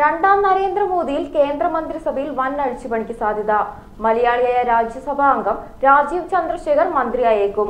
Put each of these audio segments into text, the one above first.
രണ്ടാം നരേന്ദ്രമോദിയിൽ കേന്ദ്രമന്ത്രിസഭയിൽ വൻ അഴിച്ചുപണിക്ക് സാധ്യത മലയാളിയായ രാജ്യസഭാ അംഗം രാജീവ് ചന്ദ്രശേഖർ മന്ത്രിയായേക്കും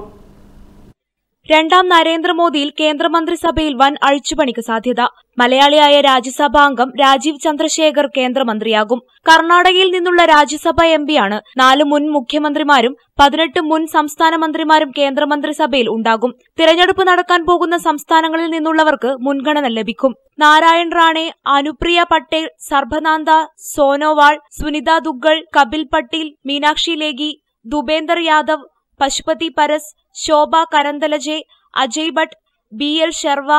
രണ്ടാം നരേന്ദ്രമോദിയിൽ കേന്ദ്രമന്ത്രിസഭയിൽ വൻ അഴിച്ചുപണിക്ക് സാധ്യത മലയാളിയായ രാജ്യസഭാ അംഗം രാജീവ് ചന്ദ്രശേഖർ കേന്ദ്രമന്ത്രിയാകും കർണാടകയിൽ നിന്നുള്ള രാജ്യസഭാ എംപിയാണ് നാല് മുൻ മുഖ്യമന്ത്രിമാരും പതിനെട്ട് മുൻ സംസ്ഥാന മന്ത്രിമാരും കേന്ദ്രമന്ത്രിസഭയിൽ ഉണ്ടാകും തിരഞ്ഞെടുപ്പ് നടക്കാൻ പോകുന്ന സംസ്ഥാനങ്ങളിൽ നിന്നുള്ളവർക്ക് മുൻഗണന ലഭിക്കും നാരായൺ റാണെ അനുപ്രിയ പട്ടേൽ സർബനന്ദ സോനോവാൾ സുനിത ദുഗ്ഗൾ കപിൽ പട്ടേൽ മീനാക്ഷി ലേഖി ദുബേന്ദർ യാദവ് പശുപതി പരസ് ശോഭ കരന്തലജെ അജയ് ഭട്ട് ബി എൽ ശർവ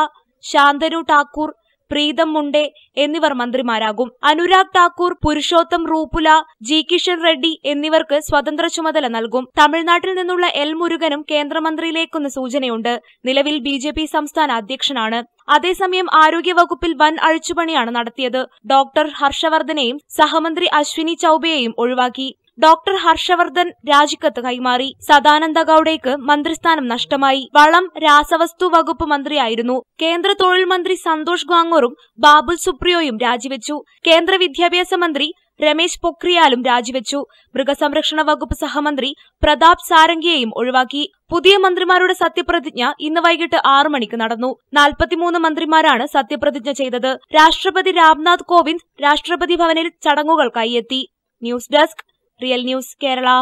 ശാന്തനു ടാക്കൂർ പ്രീതം മുണ്ടെ എന്നിവർ മന്ത്രിമാരാകും അനുരാഗ് ടാക്കൂർ പുരുഷോത്തം റൂപ്പുല ജി കിഷൻ റെഡ്ഡി എന്നിവർക്ക് സ്വതന്ത്ര ചുമതല നൽകും തമിഴ്നാട്ടിൽ നിന്നുള്ള എൽ മുരുകനും കേന്ദ്രമന്ത്രിയിലേക്കൊന്ന് സൂചനയുണ്ട് നിലവിൽ ബി ജെ പി സംസ്ഥാന അധ്യക്ഷനാണ് അതേസമയം ആരോഗ്യവകുപ്പിൽ വൻ അഴിച്ചുപണിയാണ് നടത്തിയത് ഡോക്ടർ ഹർഷവർദ്ധനെയും സഹമന്ത്രി അശ്വിനി ചൌബയെയും ഒഴിവാക്കി ഡോക്ടർ ഹർഷവർദ്ധൻ രാജിക്കത്ത് കൈമാറി സദാനന്ദ ഗൌഡയ്ക്ക് മന്ത്രിസ്ഥാനം നഷ്ടമായി വളം രാസവസ്തു വകുപ്പ് മന്ത്രിയായിരുന്നു കേന്ദ്ര തൊഴിൽ മന്ത്രി സന്തോഷ് ഗാംഗോറും ബാബുൽ സുപ്രിയോയും രാജിവെച്ചു കേന്ദ്ര വിദ്യാഭ്യാസ മന്ത്രി രമേശ് പൊഖ്രിയാലും രാജിവെച്ചു മൃഗസംരക്ഷണ വകുപ്പ് സഹമന്ത്രി പ്രതാപ് സാരംഗിയെയും ഒഴിവാക്കി പുതിയ മന്ത്രിമാരുടെ സത്യപ്രതിജ്ഞ ഇന്ന് വൈകിട്ട് ആറു മണിക്ക് നടന്നു നാൽപ്പത്തിമൂന്ന് മന്ത്രിമാരാണ് സത്യപ്രതിജ്ഞ ചെയ്തത് രാഷ്ട്രപതി രാംനാഥ് കോവിന്ദ് രാഷ്ട്രപതി ഭവനിൽ ചടങ്ങുകൾക്കായി എത്തി news desk real news Kerala